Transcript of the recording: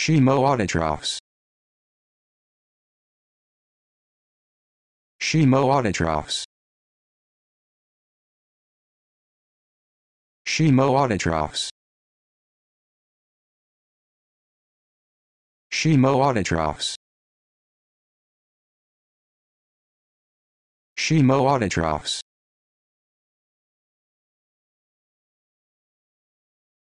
Shimo autotrophs. Shimo autotrophs. Shimo autotrophs. Shimo autotrophs. Shimo autotrophs.